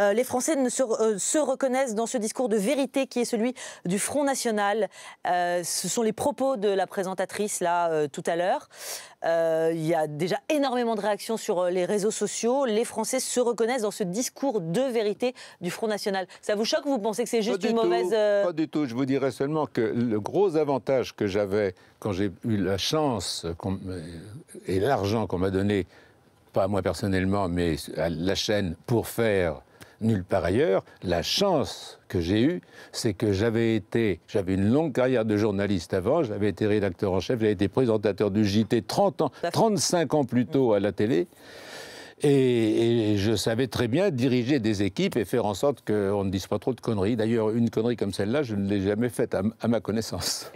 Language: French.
Euh, les Français ne euh, se, reconnaissent dans ce discours de vérité qui est celui du Front National. Euh, ce sont les propos de la présentatrice là tout à l'heure. Il y a déjà énormément de réactions sur les réseaux sociaux. Les Français se reconnaissent dans ce discours de vérité du Front National. Ça vous choque Vous pensez que c'est juste une mauvaise... Pas du tout. Je vous dirais seulement que le gros avantage que j'avais quand j'ai eu la chance et l'argent qu'on m'a donné pas moi personnellement, mais à la chaîne pour faire nulle part ailleurs. La chance que j'ai eue, c'est que j'avais été, j'avais une longue carrière de journaliste avant, j'avais été rédacteur en chef, j'avais été présentateur du JT 30 ans, 35 ans plus tôt à la télé. Et, je savais très bien diriger des équipes et faire en sorte qu'on ne dise pas trop de conneries. D'ailleurs, une connerie comme celle-là, je ne l'ai jamais faite à ma connaissance.